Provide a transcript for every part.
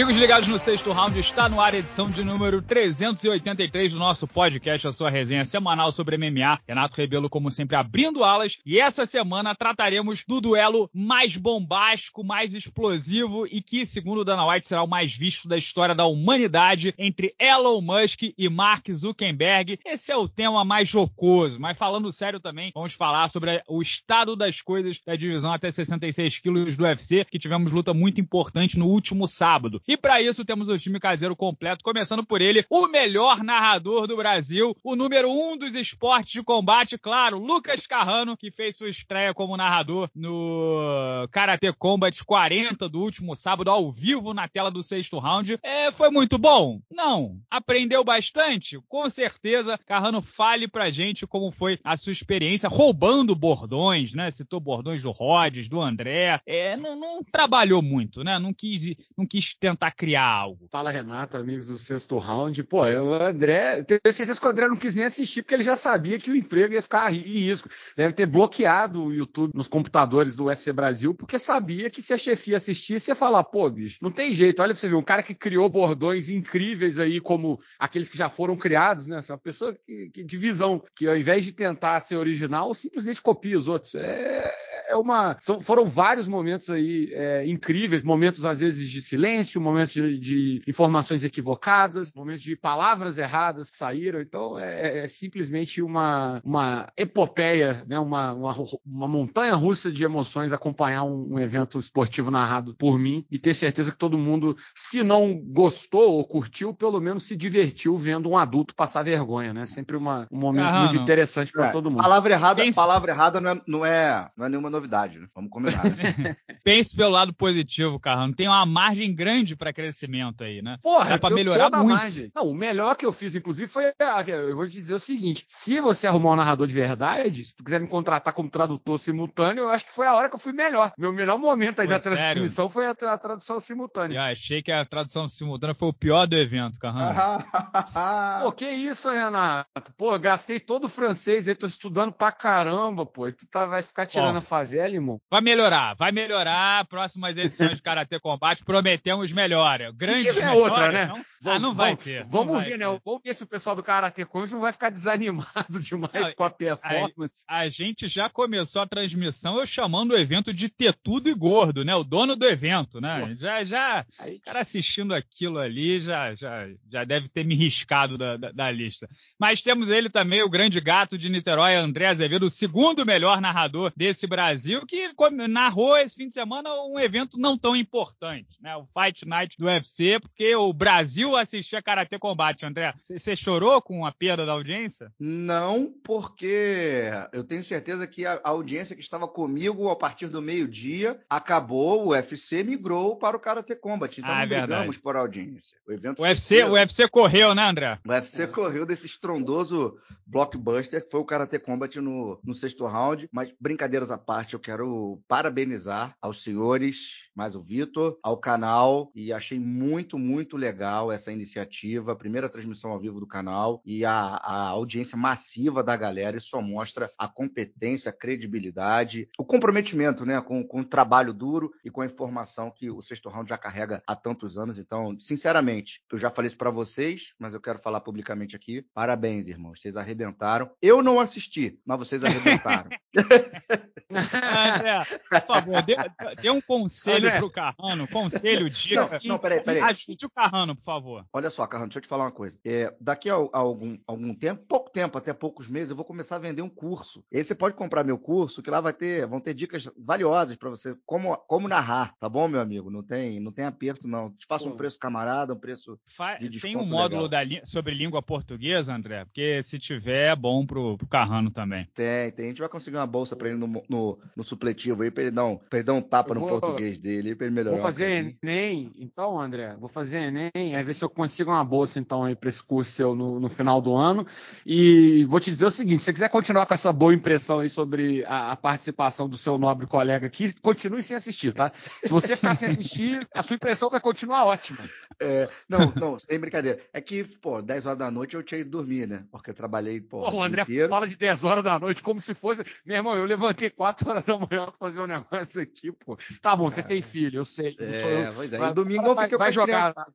Amigos ligados no sexto round, está no ar a edição de número 383 do nosso podcast, a sua resenha semanal sobre MMA. Renato Rebelo, como sempre, abrindo alas. E essa semana trataremos do duelo mais bombástico, mais explosivo e que, segundo Dana White, será o mais visto da história da humanidade entre Elon Musk e Mark Zuckerberg. Esse é o tema mais jocoso, mas falando sério também, vamos falar sobre o estado das coisas da divisão até 66 quilos do UFC, que tivemos luta muito importante no último sábado. E para isso temos o time caseiro completo, começando por ele, o melhor narrador do Brasil, o número um dos esportes de combate, claro, Lucas Carrano, que fez sua estreia como narrador no Karate Combat 40 do último sábado, ao vivo na tela do sexto round. É, foi muito bom? Não. Aprendeu bastante? Com certeza. Carrano, fale pra gente como foi a sua experiência roubando bordões, né? Citou bordões do Rhodes, do André. É, não, não trabalhou muito, né? Não quis, não quis tentar tentar criar algo. Fala, Renata, amigos do sexto round. Pô, o André, tenho certeza que o André não quis nem assistir, porque ele já sabia que o emprego ia ficar em risco. Deve ter bloqueado o YouTube nos computadores do UFC Brasil, porque sabia que se a chefia assistisse, ia falar, pô, bicho, não tem jeito. Olha pra você ver, um cara que criou bordões incríveis aí, como aqueles que já foram criados, né? Assim, uma pessoa que, que, de visão, que ao invés de tentar ser original, simplesmente copia os outros. É, é uma. São, foram vários momentos aí é, incríveis, momentos às vezes de silêncio, momentos de, de, informações equivocadas, momentos de palavras erradas que saíram. Então, é, é simplesmente uma, uma epopeia, né? uma, uma, uma montanha russa de emoções acompanhar um, um, evento esportivo narrado por mim e ter certeza que todo mundo, se não gostou ou curtiu, pelo menos se divertiu vendo um adulto passar vergonha. né? Sempre uma, um momento ah, muito não. interessante para é, todo mundo. Palavra errada, Pense... palavra errada não é, não, é, não é nenhuma novidade. Né? Vamos combinar. Né? Pense pelo lado positivo, Carrão. Tem uma margem grande de para crescimento aí, né? Porra, é pra melhorar muito. Margem. Não, o melhor que eu fiz, inclusive, foi. Eu vou te dizer o seguinte: se você arrumar um narrador de verdade, se tu quiser me contratar como tradutor simultâneo, eu acho que foi a hora que eu fui melhor. Meu melhor momento aí Pô, da transmissão foi a, a, tradução simultânea. Eu achei que a tradução simultânea foi o pior do evento, Carrão. pô, que isso, Renato? Pô, gastei todo o francês aí, tô estudando pra caramba, pô. E tu tá, vai ficar tirando pô, a favela, irmão? Vai melhorar, vai melhorar. Próximas edições de Karatê Combate, prometemos melhora. Grande se tiver outra, né? Não... Ah, vamos, ah, não vai vamos, ter. Vamos ver, né? ter. né? Vamos ver se o pessoal do Karate não vai ficar desanimado demais não, com a performance. A, a, gente já começou a transmissão eu chamando o evento de tetudo e gordo, né? O dono do evento, né? Pô. Já, já, Aí... o cara assistindo aquilo ali já, já, já deve ter me riscado da, da, da lista. Mas temos ele também, o grande gato de Niterói, André Azevedo, o segundo melhor narrador desse Brasil, que narrou esse fim de semana um evento não tão importante, né? O Fight Night do UFC, porque o Brasil assistia Karate Combate, André. Você chorou com a perda da audiência? Não, porque eu tenho certeza que a audiência que estava comigo a partir do meio-dia acabou, o UFC migrou para o Karate Combate. Então ah, é brigamos por audiência. O evento o UFC, o UFC correu, né, André? O UFC é. correu desse estrondoso blockbuster que foi o Karate Combate no, no sexto round, mas brincadeiras à parte, eu quero parabenizar aos senhores, mais o Vitor, ao canal e achei muito, muito legal essa iniciativa, a primeira transmissão ao vivo do canal e a, a audiência massiva da galera. Isso só mostra a competência, a credibilidade, o comprometimento né, com, com o trabalho duro e com a informação que o sexto round já carrega há tantos anos. Então, sinceramente, eu já falei isso para vocês, mas eu quero falar publicamente aqui. Parabéns, irmãos, vocês arrebentaram. Eu não assisti, mas vocês arrebentaram. André, por favor, dê, dê um conselho André. pro Carrano, conselho dica assim. Não, peraí, peraí. Ajude o Carrano, por favor. Olha só, Carrano, deixa eu te falar uma coisa. É, daqui a, a algum, algum tempo, pouco tempo, até poucos meses, eu vou começar a vender um curso. E aí você pode comprar meu curso, que lá vai ter, vão ter dicas valiosas para você, como, como narrar, tá bom, meu amigo? Não tem, não tem aperto, não. Te faço Pô. um preço camarada, um preço. Fa de tem um módulo da, sobre língua portuguesa, André? Porque se tiver, é bom pro, pro Carrano também. Tem, tem. A gente vai conseguir uma bolsa para ele no, no, no, supletivo aí, pra ele dar um, pra ele dar um tapa no vou, português dele, pra ele melhorar. Vou fazer Enem então, André, vou fazer Enem, aí ver se eu consigo uma bolsa, então, aí, para esse curso seu no, no, final do ano. E vou te dizer o seguinte: se você quiser continuar com essa boa impressão aí sobre a, a participação do seu nobre colega aqui, continue sem assistir, tá? Se você ficar sem assistir, a sua impressão vai continuar ótima. É, não, não, sem brincadeira. É que, pô, 10 horas da noite eu tinha ido dormir, né? Porque eu trabalhei, pô. pô o André inteiro. fala de 10 horas da noite como se fosse. Meu irmão, eu levantei 4 horas da manhã pra fazer um negócio aqui, pô. Tá bom, você é. tem filho, eu sei. É, eu sou, eu, é, pois é, eu domingo eu fiquei vai, com vai jogar, crianças.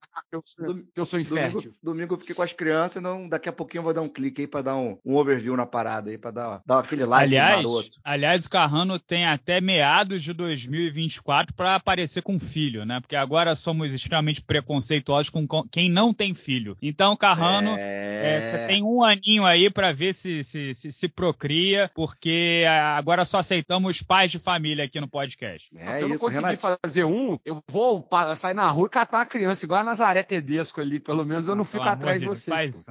Eu, eu sou infértil. Domingo, domingo eu fiquei com as crianças, não, daqui a pouquinho eu vou dar um clique aí para dar um, um, overview na parada aí, para dar, dar aquele like aliás, maroto. Aliás, o Carrano tem até meados de 2024 para aparecer com filho, né? Porque agora somos extremamente preconceituosos com quem não tem filho. Então, Carrano, é... É, você tem um aninho aí para ver se se, se se, procria, porque agora só aceitamos pais de família aqui no podcast. É se eu não isso, conseguir Renato. fazer um, eu vou sair na rua e catar a criança, igual a Nazaré Tedesco ali, pelo menos eu não, não fico atrás de, vocês.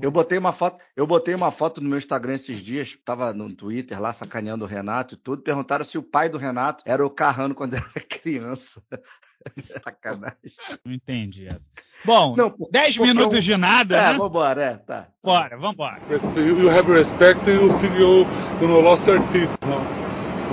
eu botei uma foto, eu botei uma foto no meu Instagram esses dias, tava no Twitter lá sacaneando o Renato e tudo, perguntaram se o pai do Renato era o Carrano quando era criança. Sacanagem. Não entendi essa. Bom, 10 minutos eu... de nada. É, né? vambora, é, tá. Bora, vambora. You have respect and you feel you, you know, lost your teeth. No?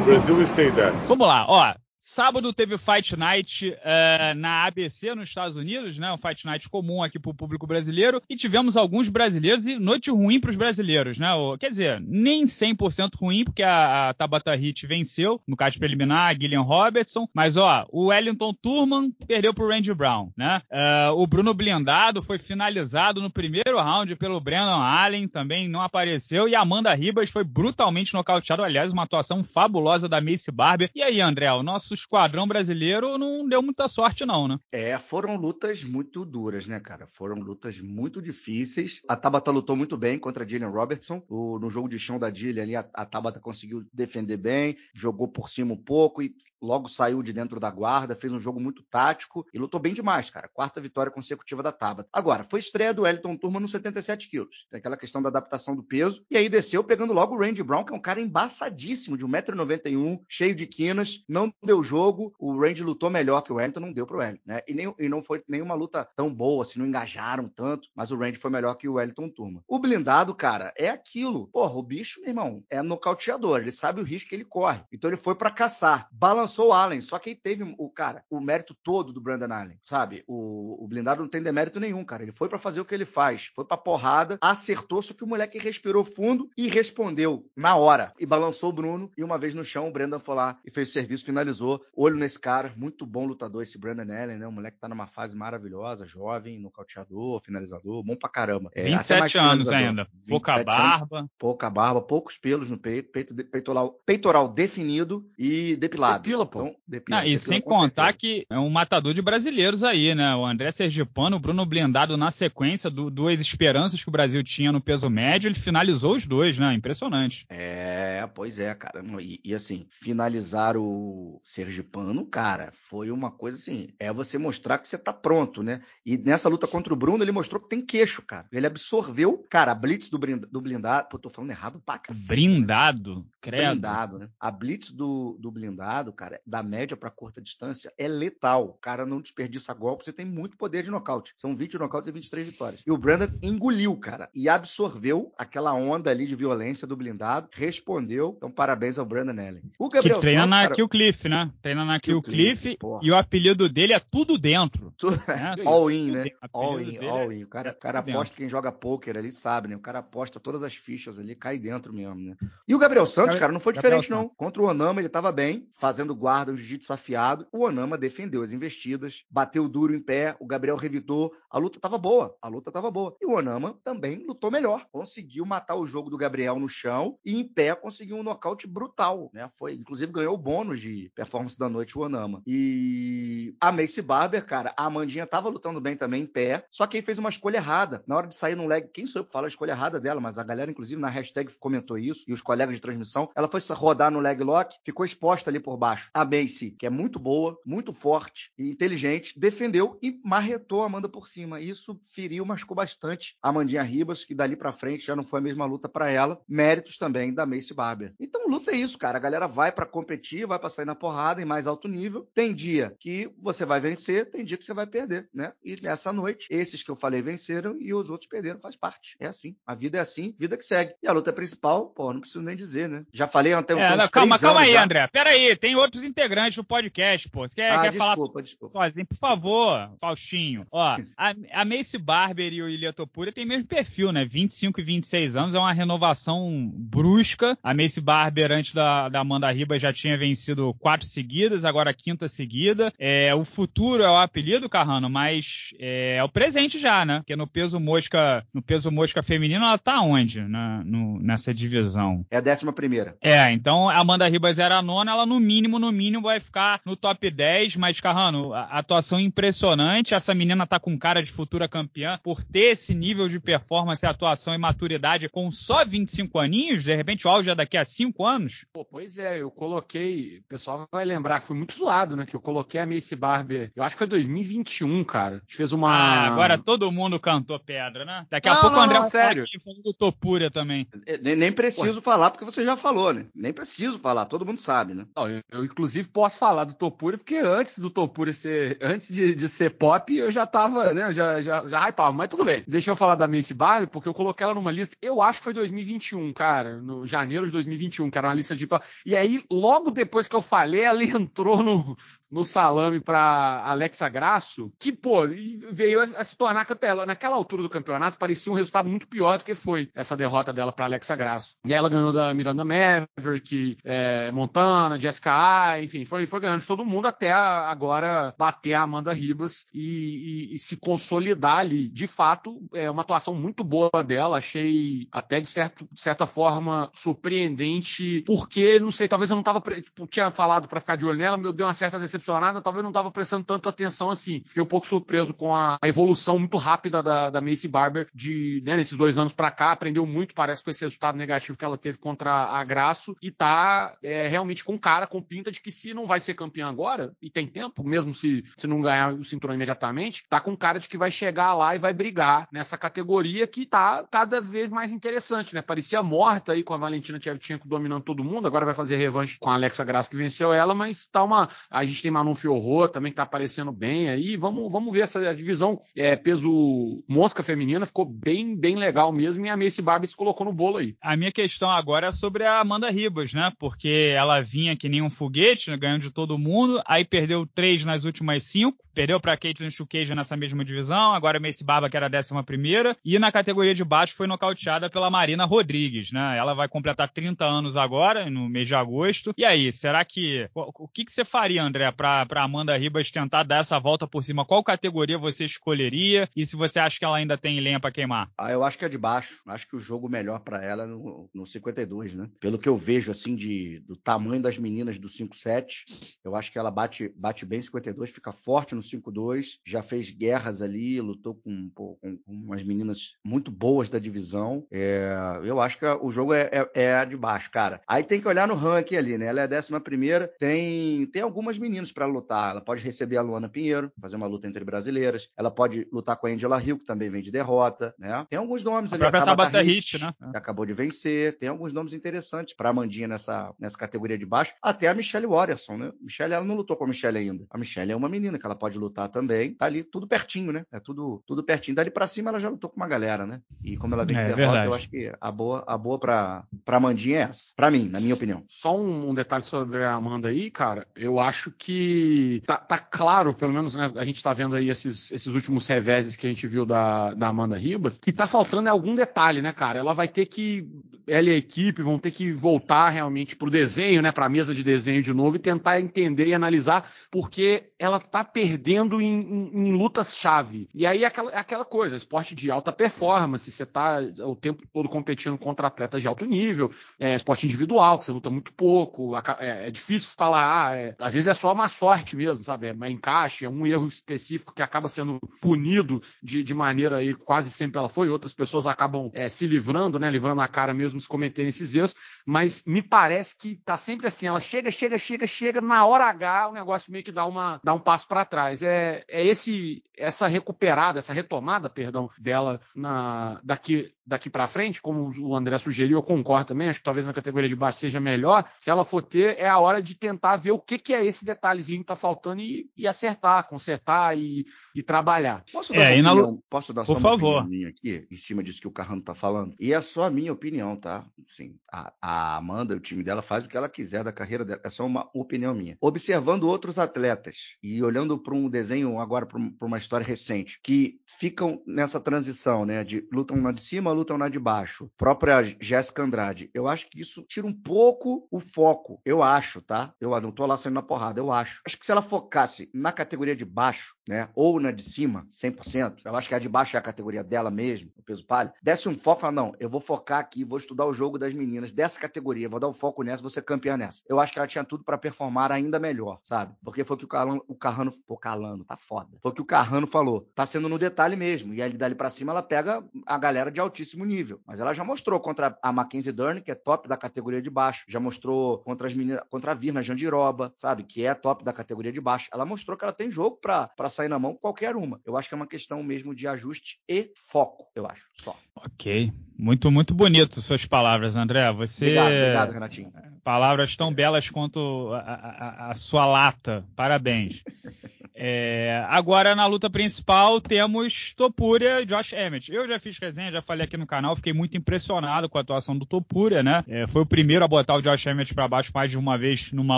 Brasil we say that. Vamos lá, ó. Sábado teve Fight Night uh, na ABC nos Estados Unidos, né? Um Fight Night comum aqui para o público brasileiro. E tivemos alguns brasileiros e noite ruim para os brasileiros, né? O, quer dizer, nem 100% ruim, porque a, a Tabata Hit venceu, no card preliminar, a Gillian Robertson. Mas, ó, o Wellington Turman perdeu para Randy Brown, né? Uh, o Bruno Blindado foi finalizado no primeiro round pelo Brandon Allen, também não apareceu. E a Amanda Ribas foi brutalmente nocauteada. Aliás, uma atuação fabulosa da Macy Barber. E aí, André, nossos esquadrão brasileiro não deu muita sorte, não, né? É, foram lutas muito duras, né, cara? Foram lutas muito difíceis. A Tabata lutou muito bem contra a Jillian Robertson. O, no jogo de chão da Jillian ali, a, a Tabata conseguiu defender bem, jogou por cima um pouco e logo saiu de dentro da guarda, fez um jogo muito tático e lutou bem demais, cara. Quarta vitória consecutiva da Tabata. Agora, foi estreia do Elton Turma nos 77 quilos. Tem aquela questão da adaptação do peso. E aí desceu pegando logo o Randy Brown, que é um cara embaçadíssimo, de 1,91m, cheio de quinas. Não deu jogo, o Randy lutou melhor que o Wellington, não deu pro Wellington, né? E, nem, e não foi nenhuma luta tão boa, assim, não engajaram tanto, mas o Randy foi melhor que o Wellington Turma. O blindado, cara, é aquilo. Porra, o bicho, meu irmão, é nocauteador, ele sabe o risco que ele corre. Então ele foi para caçar, balançou o Allen, só que ele teve, o cara, o mérito todo do Brandon Allen, sabe? O, o blindado não tem demérito nenhum, cara. Ele foi para fazer o que ele faz, foi pra porrada, acertou, só que o moleque respirou fundo e respondeu na hora. E balançou o Bruno, e uma vez no chão, o Brandon foi lá e fez o serviço, finalizou Olho nesse cara, muito bom lutador esse Brandon Allen, né? O moleque tá numa fase maravilhosa, jovem, nocauteador, finalizador, bom pra caramba. É, 27 anos ainda, pouca barba. Anos, pouca barba, poucos pelos no peito, peito peitoral, peitoral definido e depilado. Depila, pô. Então, depila, e depila, sem contar certeza. que é um matador de brasileiros aí, né? O André Sergipano, o Bruno Blindado na sequência, do, duas esperanças que o Brasil tinha no peso médio, ele finalizou os dois, né? Impressionante. É, pois é, cara. E, e assim, finalizar o Sergipano sergipano, cara, foi uma coisa assim, é você mostrar que você tá pronto, né? E nessa luta contra o Bruno, ele mostrou que tem queixo, cara. Ele absorveu, cara, a blitz do, do blindado, pô, tô falando errado, pá, cara. Né? Blindado, credo. Blindado, né? A blitz do, do blindado, cara, da média para curta distância, é letal. O cara não desperdiça golpe, você tem muito poder de nocaute. São 20 nocautes e 23 vitórias. E o Brandon engoliu, cara, e absorveu aquela onda ali de violência do blindado, respondeu. Então, parabéns ao Brandon Ellen. O Gabriel que treina Santos, na cara... Cliff, né? Treina na Cliff, Cliff e o apelido dele é Tudo Dentro. Né? né? all in, né? All in, é all in. O cara, cara aposta, quem joga pôquer ali sabe, né? O cara aposta todas as fichas ali, cai dentro mesmo, né? E o Gabriel Santos, cara, não foi diferente, não. Contra o Onama, ele tava bem, fazendo guarda, o jiu-jitsu afiado. O Onama defendeu as investidas, bateu duro em pé, o Gabriel revitou. A luta tava boa, a luta tava boa. E o Onama também lutou melhor. Conseguiu matar o jogo do Gabriel no chão e em pé conseguiu um nocaute brutal, né? Foi, inclusive ganhou o bônus de performance da Noite, o Onama. E a Macy Barber, cara, a Amandinha tava lutando bem também em pé, só que aí fez uma escolha errada. Na hora de sair num leg, quem sou eu que fala a escolha errada dela, mas a galera, inclusive, na hashtag comentou isso, e os colegas de transmissão, ela foi rodar no leg lock, ficou exposta ali por baixo. A Macy, que é muito boa, muito forte e inteligente, defendeu e marretou a Amanda por cima. Isso feriu, machucou bastante a Amandinha Ribas, que dali para frente já não foi a mesma luta para ela. Méritos também da Macy Barber. Então, luta é isso, cara. A galera vai para competir, vai pra sair na porrada em mais alto nível. Tem dia que você vai vencer, tem dia que você vai perder, né? E nessa noite, esses que eu falei venceram e os outros perderam, faz parte. É assim. A vida é assim, vida que segue. E a luta principal, pô, não preciso nem dizer, né? Já falei até um é, não, Calma, calma aí, já. André. Pera aí, tem outros integrantes do podcast, pô. Você quer, ah, quer desculpa, falar desculpa. sozinho? Por favor, Faustinho. Ó, a, a Macy Barber e o Ilha Topura têm mesmo perfil, né? 25 e 26 anos, é uma renovação brusca. A Macy Barber, antes da, da Amanda riba já tinha vencido quatro seguidas seguidas, agora a quinta seguida. É, o futuro é o apelido, Carrano, mas é, é o presente já, né? Porque no peso mosca, no peso mosca feminino, ela tá onde na, né? no, nessa divisão? É a décima primeira. É, então a Amanda Ribas era a nona, ela no mínimo, no mínimo vai ficar no top 10, mas Carrano, atuação é impressionante, essa menina tá com cara de futura campeã, por ter esse nível de performance, atuação e maturidade com só 25 aninhos, de repente o auge é daqui a 5 anos. Pô, pois é, eu coloquei, o pessoal vai lembrar lembrar, foi muito zoado, né? Que eu coloquei a Macy Barber, eu acho que foi 2021, cara. A gente fez uma. Ah, agora todo mundo cantou pedra, né? Daqui a pouco não, o André não, sério. Tá falando do também. É, nem, nem preciso falar, porque você já falou, né? Nem preciso falar, todo mundo sabe, né? Não, eu, eu, inclusive, posso falar do Topura porque antes do Topura ser. Antes de, de ser pop, eu já tava, né? Eu já, já, já hypava, mas tudo bem. Deixa eu falar da Macy Barber, porque eu coloquei ela numa lista, eu acho que foi 2021, cara. No janeiro de 2021, que era uma lista de. E aí, logo depois que eu falei, ela entrou no, no salame para Alexa Grasso, que, pô, veio a, se tornar campeã. Naquela altura do campeonato, parecia um resultado muito pior do que foi essa derrota dela para Alexa Grasso. E ela ganhou da Miranda Maverick, é, Montana, Jessica A, enfim, foi, foi ganhando de todo mundo até agora bater a Amanda Ribas e, e, e se consolidar ali. De fato, é uma atuação muito boa dela, achei até de, certo, de certa forma surpreendente, porque, não sei, talvez eu não tava, tipo, tinha falado para ficar de olho nela, me deu uma certa decepção decepcionada, talvez não estava prestando tanta atenção assim. Fiquei um pouco surpreso com a evolução muito rápida da, da Macy Barber de, né, nesses dois anos para cá. Aprendeu muito, parece, com esse resultado negativo que ela teve contra a Graço e tá é, realmente com cara, com pinta de que se não vai ser campeã agora, e tem tempo, mesmo se, se não ganhar o cinturão imediatamente, tá com cara de que vai chegar lá e vai brigar nessa categoria que tá cada vez mais interessante, né? Parecia morta aí com a Valentina Tchevchenko dominando todo mundo, agora vai fazer revanche com a Alexa Graça que venceu ela, mas tá uma. A gente tem tem Manu Fiorro também que tá aparecendo bem aí. Vamos, vamos ver essa divisão é, peso mosca feminina, ficou bem, bem legal mesmo. E a Macy Barber se colocou no bolo aí. A minha questão agora é sobre a Amanda Ribas, né? Porque ela vinha que nem um foguete, né? ganhando de todo mundo, aí perdeu três nas últimas cinco. Perdeu para Caitlyn Shukeja nessa mesma divisão, agora é Macy Barba, que era a décima primeira, e na categoria de baixo foi nocauteada pela Marina Rodrigues, né? Ela vai completar 30 anos agora, no mês de agosto. E aí, será que. O, o que, que você faria, André, para Amanda Ribas tentar dar essa volta por cima? Qual categoria você escolheria? E se você acha que ela ainda tem lenha para queimar? Ah, eu acho que é de baixo. Acho que o jogo melhor para ela é no, no 52, né? Pelo que eu vejo, assim, de, do tamanho das meninas do 5-7, eu acho que ela bate, bate bem 52, fica forte no 152, já fez guerras ali, lutou com, com, com umas meninas muito boas da divisão. É, eu acho que o jogo é, é, é, de baixo, cara. Aí tem que olhar no ranking ali, né? Ela é a décima primeira, tem, tem algumas meninas para lutar. Ela pode receber a Luana Pinheiro, fazer uma luta entre brasileiras. Ela pode lutar com a Angela Hill, que também vem de derrota, né? Tem alguns nomes a ali. A Tabata, Tabata Hitch, Hitch, né? Que acabou de vencer. Tem alguns nomes interessantes para Mandinha nessa, nessa categoria de baixo. Até a Michelle Warriorson, né? Michelle, ela não lutou com a Michelle ainda. A Michelle é uma menina que ela pode pode lutar também. Tá ali tudo pertinho, né? É tudo, tudo pertinho. Dali para cima ela já lutou com uma galera, né? E como ela vem é, de é derrota, verdade. eu acho que a boa, a boa pra, pra Amandinha é essa. Pra mim, na minha opinião. Só um, um detalhe sobre a Amanda aí, cara. Eu acho que tá, tá claro, pelo menos, né? A gente tá vendo aí esses, esses últimos reveses que a gente viu da, da Amanda Ribas, que tá faltando é algum detalhe, né, cara? Ela vai ter que. Ela e a equipe vão ter que voltar realmente pro desenho, né? Pra mesa de desenho de novo e tentar entender e analisar, porque ela tá perdendo perdendo em, em, em lutas-chave. E aí é aquela, aquela coisa, esporte de alta performance, você está o tempo todo competindo contra atletas de alto nível, é esporte individual, que você luta muito pouco, é, é difícil falar, ah, é, às vezes é só uma sorte mesmo, sabe? É, é encaixe, é um erro específico que acaba sendo punido de, de maneira aí quase sempre ela foi, outras pessoas acabam é, se livrando, né? Livrando a cara mesmo se cometerem esses erros, mas me parece que tá sempre assim, ela chega, chega, chega, chega, na hora H o negócio meio que dá, uma, dá um passo para trás. Mas é, é esse essa recuperada, essa retomada, perdão, dela na daqui daqui para frente, como o André sugeriu, eu concordo também, acho que talvez na categoria de baixo seja melhor. Se ela for ter, é a hora de tentar ver o que, que é esse detalhezinho que tá faltando e, e acertar, consertar e, e, trabalhar. Posso é, dar, é, opinião? Na... Posso dar Por só uma favor. opinião aqui, em cima disso que o Carrano tá falando? E é só a minha opinião, tá? Sim. a, a Amanda, o time dela, faz o que ela quiser da carreira dela, é só uma opinião minha. Observando outros atletas e olhando para um desenho agora, para uma história recente, que ficam nessa transição, né, de lutam na de cima, lutam é na de baixo, própria Jéssica Andrade, eu acho que isso tira um pouco o foco. Eu acho, tá? Eu não tô lá saindo na porrada, eu acho. Acho que se ela focasse na categoria de baixo, né? Ou na de cima, 100%. Eu acho que a de baixo é a categoria dela mesmo, o peso palha. Desce um foco e fala, não, eu vou focar aqui, vou estudar o jogo das meninas dessa categoria, vou dar o um foco nessa, vou ser campeã nessa. Eu acho que ela tinha tudo para performar ainda melhor, sabe? Porque foi o que o Calano, o Carrano, pô, Calano, tá foda. Foi o que o Carrano falou. Tá sendo no detalhe mesmo. E ali dali para cima ela pega a galera de altíssimo nível. Mas ela já mostrou contra a Mackenzie Dern, que é top da categoria de baixo. Já mostrou contra as meninas, contra a Virna Jandiroba, sabe? Que é top da categoria de baixo. Ela mostrou que ela tem jogo para sair na mão qualquer uma. Eu acho que é uma questão mesmo de ajuste e foco, eu acho, só. Ok. Muito, muito bonito suas palavras, André. Você... Obrigado, obrigado Renatinho. Palavras tão belas quanto a, a, a sua lata. Parabéns. É, agora, na luta principal, temos Topuria e Josh Emmett. Eu já fiz resenha, já falei aqui no canal, fiquei muito impressionado com a atuação do Topuria, né? É, foi o primeiro a botar o Josh Emmett para baixo mais de uma vez numa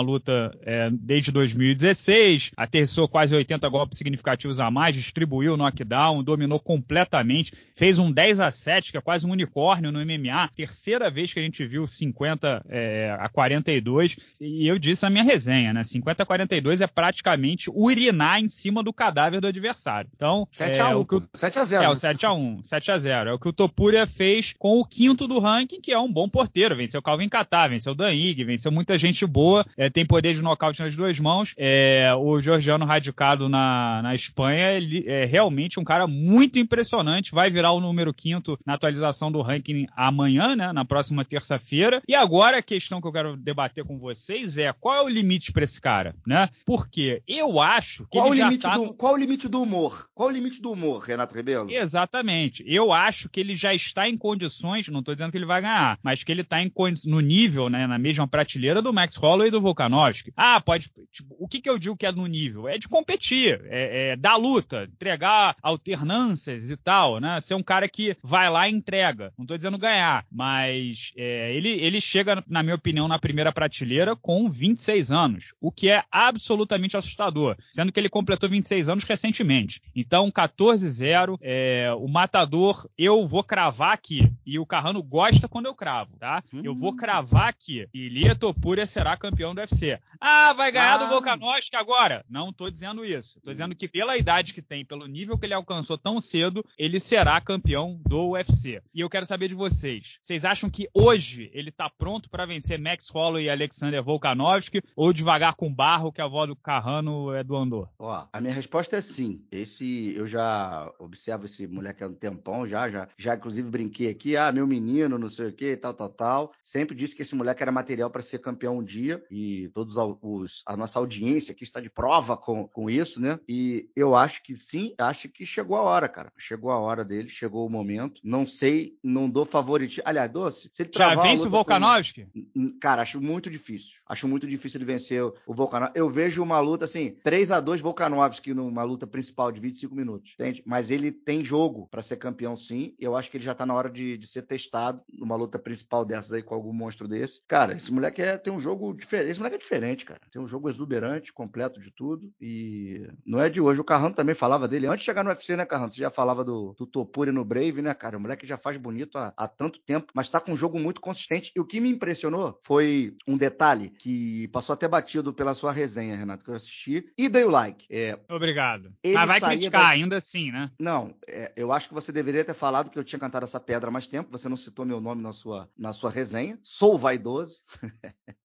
luta é, desde 2016. Aterrissou quase 80 golpes significativos a mais, distribuiu o knockdown, dominou completamente, fez um 10 a 7 que é quase um unicórnio no MMA. Terceira vez que a gente viu 50 é, a 42. E eu disse na minha resenha, né? 50 a 42 é praticamente urinar em cima do cadáver do adversário. Então, 7 é, 1, o 7 a 0. É, o 7 né? a 1, 7 0. É o que o Topuria fez com o quinto do ranking, que é um bom porteiro. Venceu Calvin Catar, venceu Dan Ig, venceu muita gente boa, é, tem poder de nocaute nas duas mãos. É, o Georgiano radicado na, na Espanha, ele é realmente um cara muito impressionante, vai virar o número quinto na atualização do ranking amanhã, né, na próxima terça-feira. E agora a questão que eu quero debater com vocês é qual é o limite para esse cara, né? Porque eu acho qual o, limite tá... do, qual o limite do humor? Qual o limite do humor, Renato Rebelo? Exatamente. Eu acho que ele já está em condições, não estou dizendo que ele vai ganhar, mas que ele está no nível, né, na mesma prateleira do Max Holloway e do Volkanovski. Ah, pode. Tipo, o que, que eu digo que é no nível? É de competir, é, é dar luta, entregar alternâncias e tal, né? Ser um cara que vai lá e entrega. Não estou dizendo ganhar, mas é, ele, ele chega, na minha opinião, na primeira prateleira com 26 anos, o que é absolutamente assustador. Sendo que ele completou 26 anos recentemente. Então, 14-0, é, o Matador, eu vou cravar aqui. E o Carrano gosta quando eu cravo, tá? Eu vou hum. cravar aqui. Ilia Topuria será campeão do UFC. Ah, vai ganhar ah. do Volkanovski agora? Não tô dizendo isso. Tô hum. dizendo que pela idade que tem, pelo nível que ele alcançou tão cedo, ele será campeão do UFC. E eu quero saber de vocês. Vocês acham que hoje ele tá pronto para vencer Max Holloway e Alexander Volkanovski ou devagar com barro que a avó do Carrano é do Andor? Ó, a minha resposta é sim. Esse eu já observo esse moleque há um tempão já, já, já inclusive brinquei aqui, ah, meu menino, não sei o que, tal, tal, tal. Sempre disse que esse moleque era material para ser campeão um dia e todos os a nossa audiência aqui está de prova com, com isso, né? E eu acho que sim, acho que chegou a hora, cara. Chegou a hora dele, chegou o momento. Não sei, não dou favoritismo. Aliás, doce. Se ele já vence o Volkanovski? Com... Cara, acho muito difícil. Acho muito difícil de vencer o Volkanovski. Eu vejo uma luta assim, 3 a 2 Volkanovski numa luta principal de 25 minutos, entende? Mas ele tem jogo para ser campeão, sim. Eu acho que ele já tá na hora de, de, ser testado numa luta principal dessas aí com algum monstro desse. Cara, esse moleque é, tem um jogo diferente. Esse moleque é diferente, cara. Tem um jogo exuberante, completo de tudo. E não é de hoje. O Carrano também falava dele. Antes de chegar no UFC, né, Carrano? Você já falava do, do Topuri no Brave, né, cara? O moleque já faz bonito há, há tanto tempo, mas tá com um jogo muito consistente. E o que me impressionou foi um detalhe que passou até batido pela sua resenha, Renato, que eu assisti. E dei o like. Mike. É, Obrigado. Mas vai criticar da... ainda assim, né? Não, é, eu acho que você deveria ter falado que eu tinha cantado essa pedra há mais tempo. Você não citou meu nome na sua, na sua resenha. Sou vaidoso.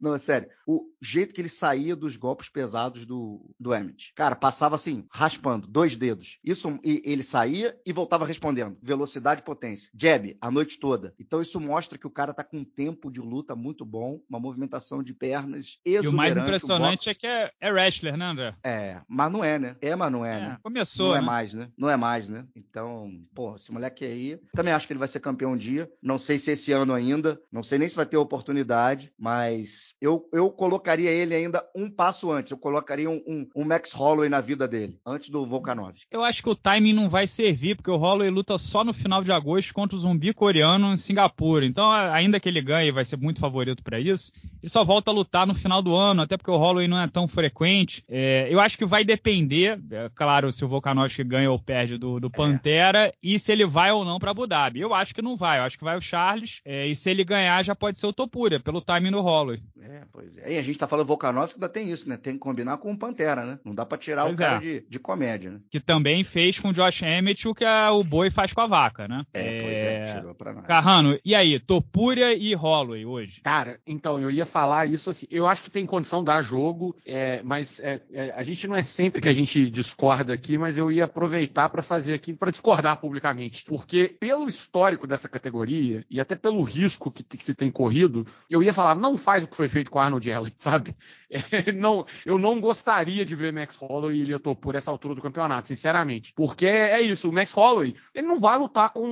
Não, é sério. O jeito que ele saía dos golpes pesados do, do Emmett. Cara, passava assim, raspando, dois dedos. Isso, e, ele saía e voltava respondendo. Velocidade e potência. Jab, a noite toda. Então isso mostra que o cara tá com um tempo de luta muito bom, uma movimentação de pernas exuberante. E o mais impressionante o é que é, é, wrestler, né, André? É, mas não é, né? É, mas não é, é né? Começou, Não é né? é mais, né? Não é mais, né? Então, pô, esse moleque aí... Também acho que ele vai ser campeão um dia. Não sei se é esse ano ainda. Não sei nem se vai ter oportunidade, mas eu, eu colocaria ele ainda um passo antes. Eu colocaria um, um, um Max Holloway na vida dele, antes do Volkanovski. Eu acho que o timing não vai servir, porque o Holloway luta só no final de agosto contra o zumbi coreano em Singapura. Então, ainda que ele ganhe, vai ser muito favorito para isso. Ele só volta a lutar no final do ano, até porque o Holloway não é tão frequente. É, eu acho que vai depender, é, claro, se o Volkanovski ganha ou perde do, do é. Pantera é. e se ele vai ou não para Abu Dhabi. Eu acho que não vai. Eu acho que vai o Charles. É, e se ele ganhar, já pode ser o Topuria, pelo timing do Holloway. É, é, pois é. E a gente tá falando Volkanovski, ainda tem isso, né? Tem que combinar com o Pantera, né? Não dá pra tirar pois o cara é. de, de comédia, né? Que também fez com o Josh Emmett o que a, o boi faz com a vaca, né? É, pois é, tirou pra nós. Carrano, e aí? Topúria e Holloway hoje? Cara, então, eu ia falar isso assim. Eu acho que tem condição de dar jogo, é, mas é, é a gente não é sempre que a gente discorda aqui, mas eu ia aproveitar para fazer aqui, para discordar publicamente. Porque pelo histórico dessa categoria e até pelo risco que, que se tem corrido, eu ia falar, não faz o que foi feito feito com Arnold Allen, sabe? É, não, eu não gostaria de ver Max Holloway e Ilha por essa altura do campeonato, sinceramente. Porque é, é isso, o Max Holloway, ele não vai lutar com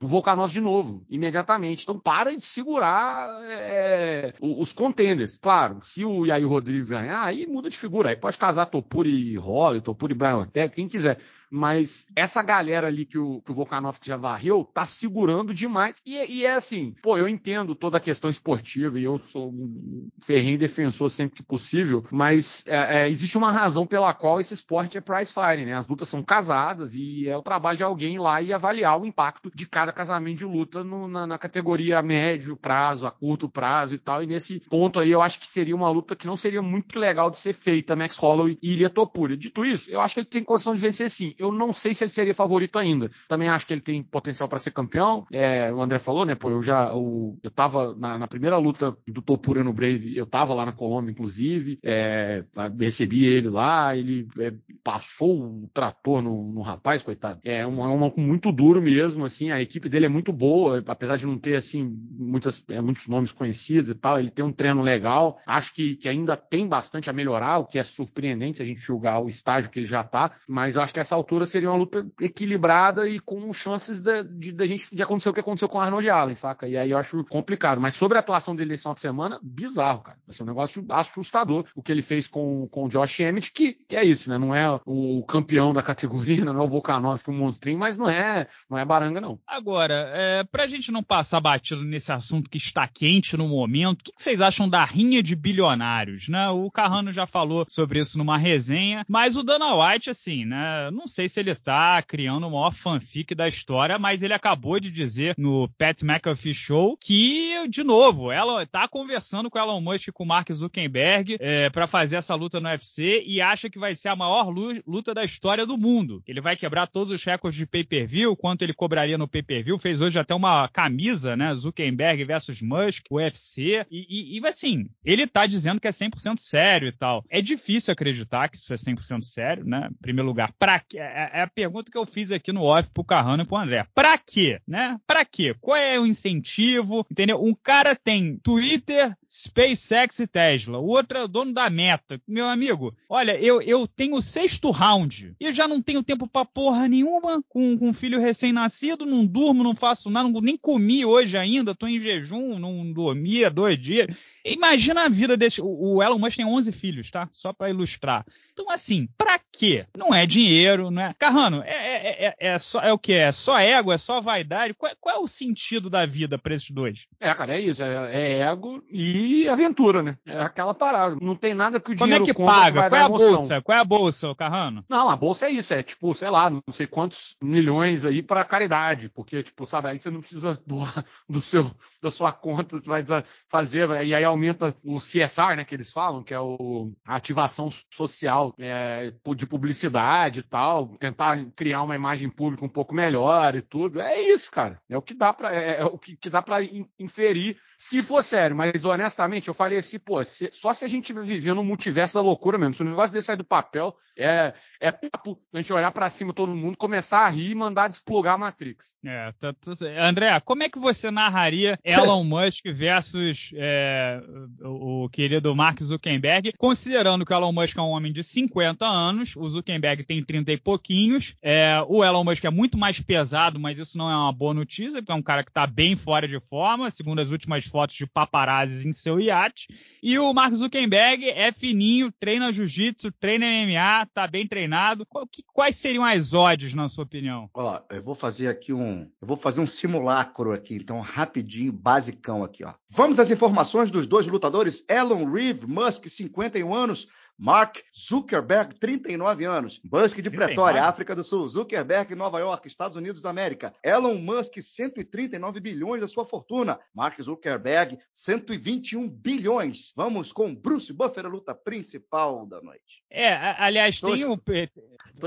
o Volcanos de novo, imediatamente. Então para de segurar é, os contenders. Claro, se o Yair Rodrigues ganhar, aí muda de figura. Aí pode casar Topuri e Holloway, Topuri e Brian Ortega, quem quiser. Mas essa galera ali que o, que o Volkanovski já varreu tá segurando demais. E, e, é assim, pô, eu entendo toda a questão esportiva e eu sou um ferrenho defensor sempre que possível, mas é, é, existe uma razão pela qual esse esporte é prize fighting, né? As lutas são casadas e é o trabalho de alguém lá e avaliar o impacto de cada casamento de luta no, na, na categoria médio prazo, a curto prazo e tal. E nesse ponto aí eu acho que seria uma luta que não seria muito legal de ser feita, Max Holloway e Ilha Topuria. Dito isso, eu acho que ele tem condição de vencer sim eu não sei se ele seria favorito ainda. Também acho que ele tem potencial para ser campeão. É, o André falou, né? Pô, eu já eu, eu tava na, na primeira luta do Topura no Brave, eu tava lá na Colômbia, inclusive. É, recebi ele lá, ele é, passou o trator no, no rapaz, coitado. É um, é muito duro mesmo, assim. A equipe dele é muito boa, apesar de não ter, assim, muitas, é, muitos nomes conhecidos e tal. Ele tem um treino legal. Acho que, que ainda tem bastante a melhorar, o que é surpreendente se a gente julgar o estágio que ele já tá. Mas eu acho que essa altura altura seria uma luta equilibrada e com chances de, de, de, gente, de acontecer o que aconteceu com o Arnold Allen, saca? E aí eu acho complicado. Mas sobre a atuação dele nesse final de semana, bizarro, cara. Vai ser um negócio assustador o que ele fez com, com o Josh Emmett, que, que é isso, né? Não é o campeão da categoria, não é o é o monstrinho, mas não é, não é baranga, não. Agora, é, pra gente não passar batido nesse assunto que está quente no momento, o que, que vocês acham da rinha de bilionários, né? O Carrano já falou sobre isso numa resenha, mas o Dana White, assim, né? Não sei sei se ele tá criando o maior fanfic da história, mas ele acabou de dizer no Pat McAfee Show que, de novo, ela tá conversando com Elon Musk e com Mark Zuckerberg é, para fazer essa luta no UFC e acha que vai ser a maior luta da história do mundo. Ele vai quebrar todos os recordes de pay-per-view, quanto ele cobraria no pay-per-view. Fez hoje até uma camisa, né? Zuckerberg versus Musk, UFC. E, e, e assim, ele tá dizendo que é 100% sério e tal. É difícil acreditar que isso é 100% sério, né? Em primeiro lugar, pra, é, é, a pergunta que eu fiz aqui no off pro Carrano e pro André. Pra quê? Né? Pra quê? Qual é o incentivo? Entendeu? Um cara tem Twitter, SpaceX e Tesla. O outro é o dono da meta. Meu amigo, olha, eu, eu tenho o sexto round e eu já não tenho tempo pra porra nenhuma com, com um filho recém-nascido, não durmo, não faço nada, não, nem comi hoje ainda, tô em jejum, não dormia dois dias. Imagina a vida desse. O, o Elon Musk tem 11 filhos, tá? Só para ilustrar. Então, assim, pra quê? Não é dinheiro, não é. Carrano, é, é, é, é só, é o que? É só ego? É só vaidade? Qual, qual, é o sentido da vida pra esses dois? É, cara, é isso. É, é ego e e aventura, né? É. é aquela parada. Não tem nada que o Como é que compra, paga? Que Qual é a bolsa? Qual é a bolsa, Carrano? Não, a bolsa é isso, é tipo, sei lá, não sei quantos milhões aí para caridade, porque tipo, sabe, aí você não precisa doar do seu da sua conta, você vai fazer e aí aumenta o CSR, né, que eles falam, que é o a ativação social é, de publicidade e tal, tentar criar uma imagem pública um pouco melhor e tudo. É isso, cara. É o que dá para é, é, o que, que dá para inferir se for sério, mas honestamente honestamente, eu falei assim, pô, se, só se a gente estiver vivendo um multiverso da loucura mesmo. Se o negócio desse sair do papel, é, é papo a gente olhar para cima todo mundo, começar a rir e mandar desplugar a Matrix. É, tá, tá, André, como é que você narraria Elon Musk versus é, o, o, querido Mark Zuckerberg, considerando que o Elon Musk é um homem de 50 anos, o Zuckerberg tem 30 e pouquinhos, é, o Elon Musk é muito mais pesado, mas isso não é uma boa notícia, porque é um cara que tá bem fora de forma, segundo as últimas fotos de paparazzi em seu iate. E o Mark Zuckerberg é fininho, treina jiu-jitsu, treina MMA, tá bem treinado. Quais seriam as odds, na sua opinião? Ó, eu vou fazer aqui um. Eu vou fazer um simulacro aqui, então, rapidinho, basicão aqui, ó. Vamos às informações dos dois lutadores, Elon Reeve, Musk, 51 anos, Mark Zuckerberg, 39 anos. Musk de Pretória, África do Sul. Zuckerberg, Nova York, Estados Unidos da América. Elon Musk, 139 bilhões da sua fortuna. Mark Zuckerberg, 121 bilhões. Vamos com Bruce Buffer, a luta principal da noite. É, aliás, Tô tem o...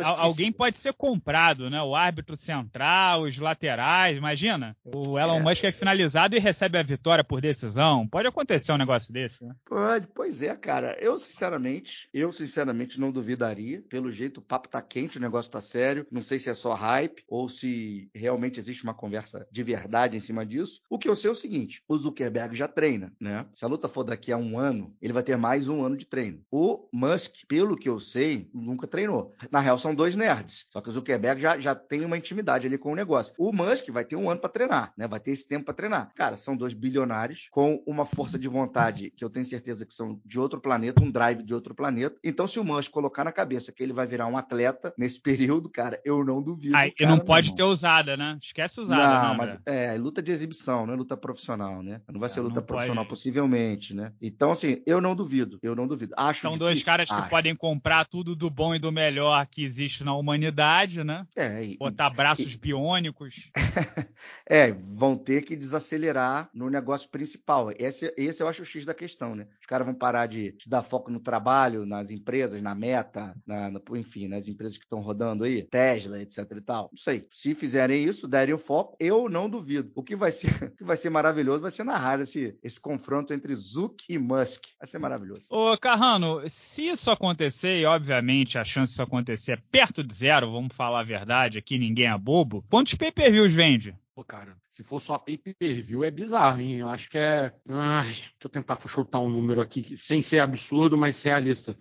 alguém pode ser comprado, né? O árbitro central, os laterais, imagina. O Elon é, Musk é finalizado e recebe a vitória por decisão. Pode acontecer um negócio desse, né? Pode, pois é, cara. Eu, sinceramente, eu, sinceramente, não duvidaria. Pelo jeito, o papo tá quente, o negócio tá sério. Não sei se é só hype ou se realmente existe uma conversa de verdade em cima disso. O que eu sei é o seguinte: o Zuckerberg já treina, né? Se a luta for daqui a um ano, ele vai ter mais um ano de treino. O Musk, pelo que eu sei, nunca treinou. Na real, são dois nerds. Só que o Zuckerberg já, já tem uma intimidade ali com o negócio. O Musk vai ter um ano para treinar, né? Vai ter esse tempo para treinar. Cara, são dois bilionários com uma força de vontade que eu tenho certeza que são de outro planeta, um drive de outro planeta planeta. Então, se o Mancho colocar na cabeça que ele vai virar um atleta nesse período, cara, eu não duvido. Aí, cara, não pode ter usada, né? Esquece usada. Não, não mas né? é, luta de exibição, não é luta profissional, né? Não vai ser luta profissional, pode. possivelmente, né? Então, assim, eu não duvido, eu não duvido. Acho São difícil, dois caras acho. que podem comprar tudo do bom e do melhor que existe na humanidade, né? É, e, Botar braços e, biônicos. é, vão ter que desacelerar no negócio principal. Esse, esse eu acho o X da questão, né? Os caras vão parar de, de dar foco no trabalho, nas empresas, na Meta, na, na, enfim, nas empresas que estão rodando aí, Tesla, etc e tal. Não sei. Se fizerem isso, derem o foco, eu não duvido. O que vai ser, o que vai ser maravilhoso vai ser narrar esse, esse confronto entre Zuck e Musk. Vai ser maravilhoso. Ô, Carrano, se isso acontecer, e obviamente a chance disso acontecer é perto de zero, vamos falar a verdade aqui, ninguém é bobo, quantos pay-per-views vende? Pô, cara, se for só pay per view, é bizarro, hein? Eu acho que é. Ai, deixa eu tentar chutar um número aqui, sem ser absurdo, mas realista.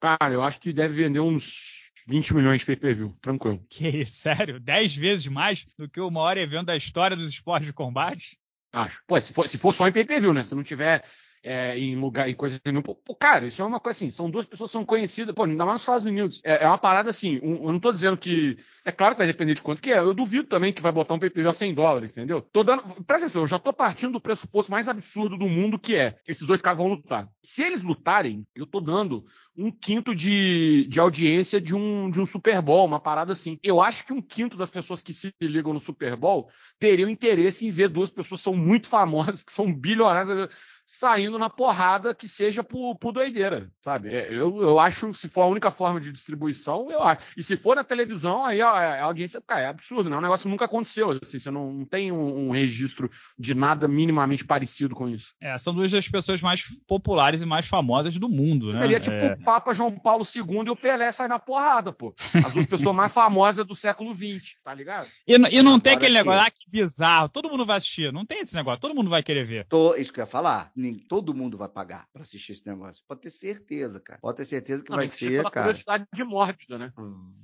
Cara, eu acho que deve vender uns 20 milhões de pay-per-view, tranquilo. Que sério? 10 vezes mais do que o maior evento da história dos esportes de combate? Acho. Pô, se for, se for só em pay-per-view, né? Se não tiver é, em lugar e coisa assim. Pô, pô, cara, isso é uma coisa assim, são duas pessoas que são conhecidas, pô, ainda mais nos Estados Unidos. É, é uma parada assim, um, eu não tô dizendo que. É claro que vai depender de quanto que é. Eu duvido também que vai botar um PPV a 100 dólares, entendeu? Tô dando, presta atenção, eu já tô partindo do pressuposto mais absurdo do mundo que é: esses dois caras vão lutar. Se eles lutarem, eu tô dando um quinto de, de audiência de um, de um Super Bowl, uma parada assim. Eu acho que um quinto das pessoas que se ligam no Super Bowl teriam interesse em ver duas pessoas que são muito famosas, que são bilionárias saindo na porrada que seja por, doideira, sabe? É, eu, eu acho, se for a única forma de distribuição, eu acho. E se for na televisão, aí a, a audiência cai. É absurdo, né? O é negócio nunca aconteceu, assim, você não, não tem um, um, registro de nada minimamente parecido com isso. É, são duas das pessoas mais populares e mais famosas do mundo, né? Seria tipo é... o Papa João Paulo II e o Pelé sair na porrada, pô. As duas pessoas mais famosas do século XX, tá ligado? E, e não Agora tem aquele negócio, ah, que bizarro, todo mundo vai assistir. Não tem esse negócio, todo mundo vai querer ver. Tô, isso que eu ia falar nem todo mundo vai pagar para assistir esse negócio. Pode ter certeza, cara. Pode ter certeza que Não, vai ser, cara. curiosidade mórbida, né?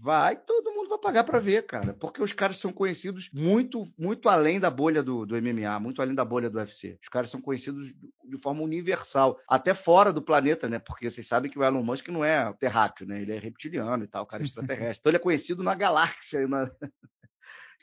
Vai, todo mundo vai pagar para ver, cara. Porque os caras são conhecidos muito, muito além da bolha do, do MMA, muito além da bolha do UFC. Os caras são conhecidos de forma universal, até fora do planeta, né? Porque vocês sabem que o Elon Musk não é terráqueo, né? Ele é reptiliano e tal, cara é extraterrestre. então ele é conhecido na galáxia, na,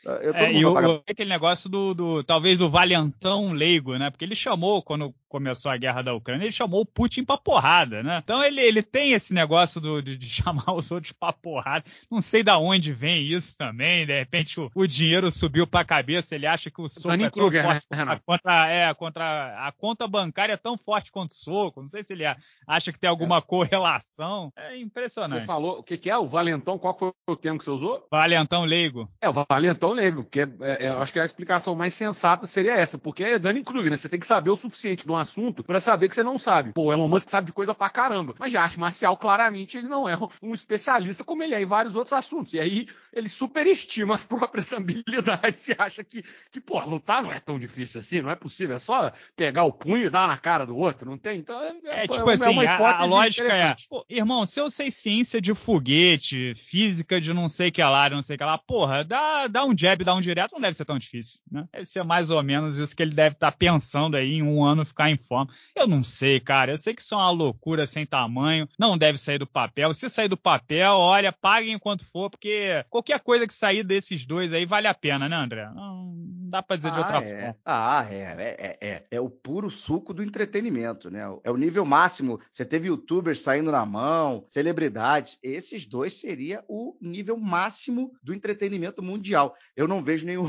Ah, é, e o, aquele negócio do, do, talvez do valentão leigo, né? Porque ele chamou, quando começou a guerra da Ucrânia, ele chamou o Putin pra porrada, né? Então ele, ele tem esse negócio do, de, de, chamar os outros pra porrada. Não sei da onde vem isso também. De repente o, o dinheiro subiu pra cabeça, ele acha que o tá soco é tão forte né, contra, é, contra a conta bancária é tão forte quanto o soco. Não sei se ele acha que tem é. alguma é. correlação. É impressionante. Você falou o que, que é o valentão? Qual foi o termo que você usou? Valentão leigo. É, o valentão lembro, porque é, é, acho que a explicação mais sensata seria essa, porque é Dani Krug, né? Você tem que saber o suficiente de um assunto para saber que você não sabe. Pô, Elon Musk sabe de coisa pra caramba, mas já acho marcial, claramente, ele não é um especialista como ele é em vários outros assuntos. E aí ele superestima as próprias habilidades se acha que, que, pô, lutar não é tão difícil assim, não é possível, é só pegar o punho e dar na cara do outro, não tem? Então, é, é, é, é tipo é, assim, é a, a, lógica é, pô, irmão, se eu sei ciência de foguete, física de não sei que lá, não sei que lá, porra, dá, dá um jab dar um direto não deve ser tão difícil, né? Deve ser mais ou menos isso que ele deve estar tá pensando aí em um ano ficar em forma. Eu não sei, cara. Eu sei que isso é uma loucura sem tamanho. Não deve sair do papel. Se sair do papel, olha, paguem enquanto for, porque qualquer coisa que sair desses dois aí vale a pena, né, André? Não, não dá pra dizer ah, de outra ah, é. forma. Ah, é. É, é, é. É o puro suco do entretenimento, né? É o nível máximo. Você teve youtubers saindo na mão, celebridades. Esses dois seria o nível máximo do entretenimento mundial eu não vejo nenhum,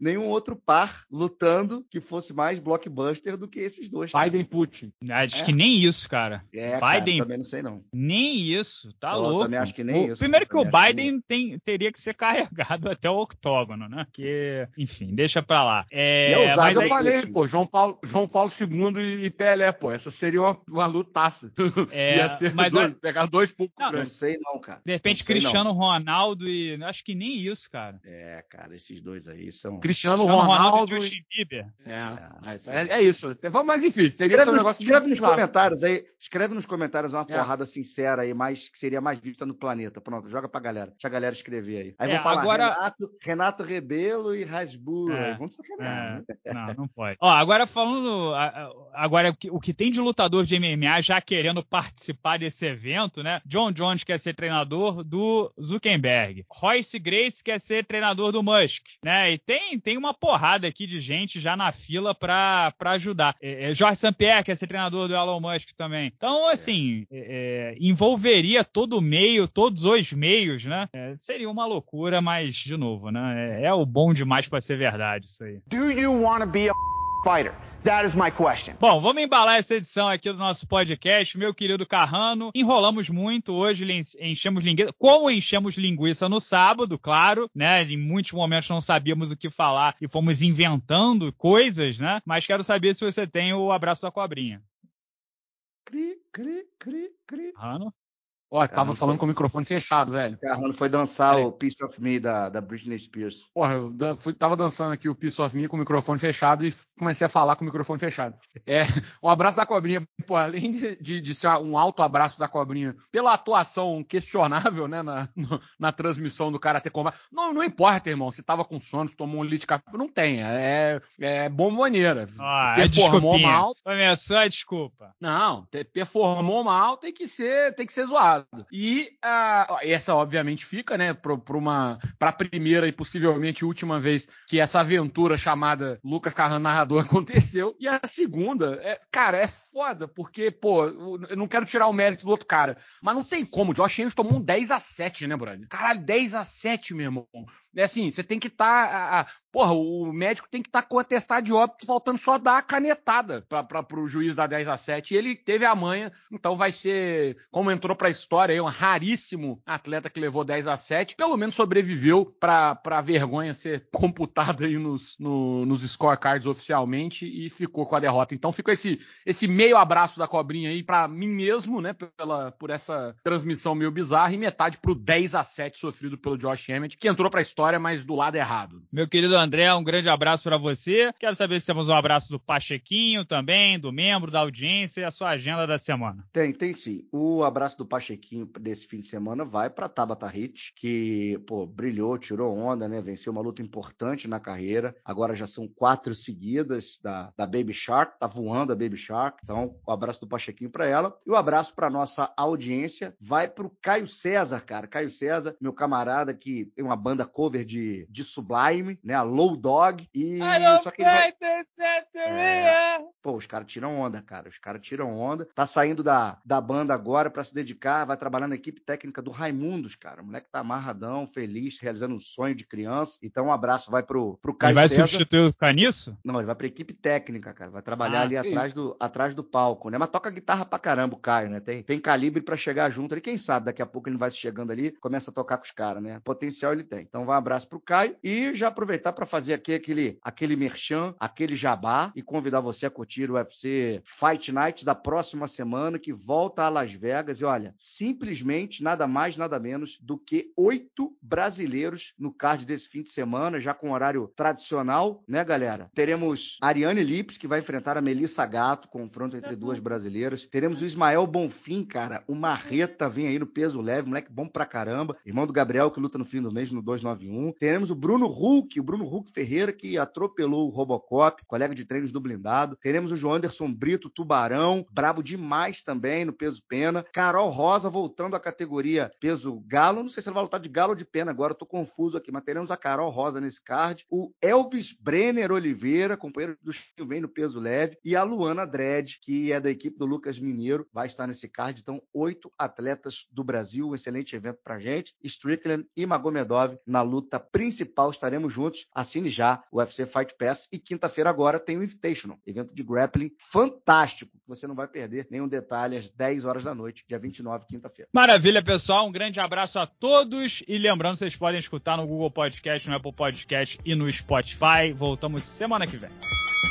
nenhum outro par lutando que fosse mais blockbuster do que esses dois. Cara. Biden Putin. Acho é. que nem isso, cara. É, Biden. Cara, também não sei, não. Nem isso, tá eu louco. Também acho que nem o... isso. Primeiro que o Biden que tem, teria que ser carregado até o octógono, né? Que, enfim, deixa pra lá. É, e é o mas eu aí... falei, né? pô, João Paulo, João Paulo II e Pelé, pô. Essa seria uma, uma lutaça. É, Ia ser mas dois, a... pegar dois poucos. Não, não sei, não, cara. De repente, Cristiano não. Ronaldo e. Acho que nem isso, cara. É, cara, esses dois aí são. Cristiano, Ronaldo, Ronaldo e Justin Bieber. É, é, é isso. Mas enfim, teria escreve, negócio escreve nos comentários aí. Escreve nos comentários uma é. porrada sincera aí, mais, que seria mais vista no planeta. Pronto, joga pra galera. Deixa a galera escrever aí. Aí é, falar agora... Renato, Renato Rebelo e Rasburro. É. Vamos sacanear. É. Né? Não, não pode. Ó, agora falando. Agora, o que, o que tem de lutador de MMA já querendo participar desse evento, né? John Jones quer ser treinador do Zuckerberg. Royce Grace quer ser treinador do Musk, né? E tem tem uma porrada aqui de gente já na fila para ajudar. É, é, Jorge Sampierre, que é ser treinador do Elon Musk também. Então, é. assim, é, é, envolveria todo o meio, todos os meios, né? É, seria uma loucura, mas, de novo, né? É, o bom demais para ser verdade isso aí. Do you want to be a fighter? That is my question. Bom, vamos embalar essa edição aqui do nosso podcast, meu querido Carrano. Enrolamos muito hoje, enchemos linguiça. Como enchemos linguiça no sábado, claro, né? Em muitos momentos não sabíamos o que falar e fomos inventando coisas, né? Mas quero saber se você tem o abraço da cobrinha. Cri, cri, cri, cri. Carrano? Ó, tava falando foi... com o microfone fechado, velho. Carrano é, foi dançar é. o Piece of Me da, da Britney Spears. Porra, eu da, fui, tava dançando aqui o Piece of Me com o microfone fechado e comecei a falar com o microfone fechado. É, um abraço da cobrinha. Pô, além de, de, ser um alto abraço da cobrinha, pela atuação questionável, né, na, no, na transmissão do cara ter combate. Não, não importa, irmão, se tava com sono, se tomou um litro de café, não tem. É, é, é bomboneira. Ah, é performou mal. Começou a desculpa. Não, te, performou mal, tem que ser, tem que ser zoado passado. E ah, essa, obviamente, fica, né, para uma pra primeira e possivelmente última vez que essa aventura chamada Lucas Carrano narrador aconteceu. E a segunda, é, cara, é foda, porque, pô, eu não quero tirar o mérito do outro cara, mas não tem como. O Josh James tomou um 10 a 7 né, brother? Caralho, 10 a 7 meu irmão. É assim, você tem que estar. Tá, porra, o médico tem que estar tá com atestado de óbito, faltando só dar a canetada para o juiz da 10 a 7. E ele teve a manha, então vai ser, como entrou para a história, aí, um raríssimo atleta que levou 10 a 7. Pelo menos sobreviveu para a vergonha ser computada aí nos, no, nos scorecards oficialmente e ficou com a derrota. Então fica esse, esse meio abraço da cobrinha aí para mim mesmo, né, pela, por essa transmissão meio bizarra, e metade para o 10 a 7 sofrido pelo Josh Emmett, que entrou para a história história, mas do lado errado. Meu querido André, um grande abraço para você. Quero saber se temos um abraço do Pachequinho também, do membro da audiência e a sua agenda da semana. Tem, tem sim. O abraço do Pachequinho desse fim de semana vai para Tabata Hit, que, pô, brilhou, tirou onda, né? Venceu uma luta importante na carreira. Agora já são quatro seguidas da, da Baby Shark, tá voando a Baby Shark. Então, o abraço do Pachequinho para ela. E o abraço para nossa audiência vai para o Caio César, cara. Caio César, meu camarada que tem uma banda cover cover de, de Sublime, né? Low Dog. E só que ele vai... É. Pô, os caras tiram onda, cara. Os caras tiram onda. Tá saindo da, da banda agora para se dedicar, vai trabalhar na equipe técnica do Raimundos, cara. O moleque tá amarradão, feliz, realizando um sonho de criança. Então, um abraço vai pro, pro Caio Ele vai César. substituir o Caniço? Não, ele vai pra equipe técnica, cara. Vai trabalhar ah, ali atrás do, atrás do palco, né? Mas toca guitarra pra caramba o Caio, né? Tem, tem calibre para chegar junto ali. Quem sabe daqui a pouco ele vai se chegando ali, começa a tocar com os caras, né? Potencial ele tem. Então vai abraço para o Caio e já aproveitar para fazer aqui aquele, aquele merchan, aquele jabá e convidar você a curtir o UFC Fight Night da próxima semana, que volta a Las Vegas. E olha, simplesmente nada mais, nada menos do que oito brasileiros no card desse fim de semana, já com horário tradicional, né, galera? Teremos Ariane Lips, que vai enfrentar a Melissa Gato, confronto entre duas brasileiras. Teremos o Ismael Bonfim, cara, o Marreta vem aí no peso leve, moleque bom pra caramba. Irmão do Gabriel, que luta no fim do mês no 291. Teremos o Bruno Hulk, o Bruno Hulk Ferreira, que atropelou o Robocop, colega de treinos do blindado. Teremos o João Anderson Brito, Tubarão, brabo demais também no peso pena. Carol Rosa voltando à categoria peso galo. Não sei se ela vai lutar de galo ou de pena agora, estou confuso aqui, mas teremos a Carol Rosa nesse card. O Elvis Brenner Oliveira, companheiro do Chico, vem no peso leve. E a Luana Dredd, que é da equipe do Lucas Mineiro, vai estar nesse card. Então, oito atletas do Brasil. Um excelente evento pra gente. Strickland e Magomedov na luta luta principal. Estaremos juntos. Assine já o UFC Fight Pass. E quinta-feira agora tem o Invitational, evento de grappling fantástico. Você não vai perder nenhum detalhe às 10 horas da noite, dia 29, quinta-feira. Maravilha, pessoal. Um grande abraço a todos. E lembrando, vocês podem escutar no Google Podcast, no Apple Podcast e no Spotify. Voltamos semana que vem.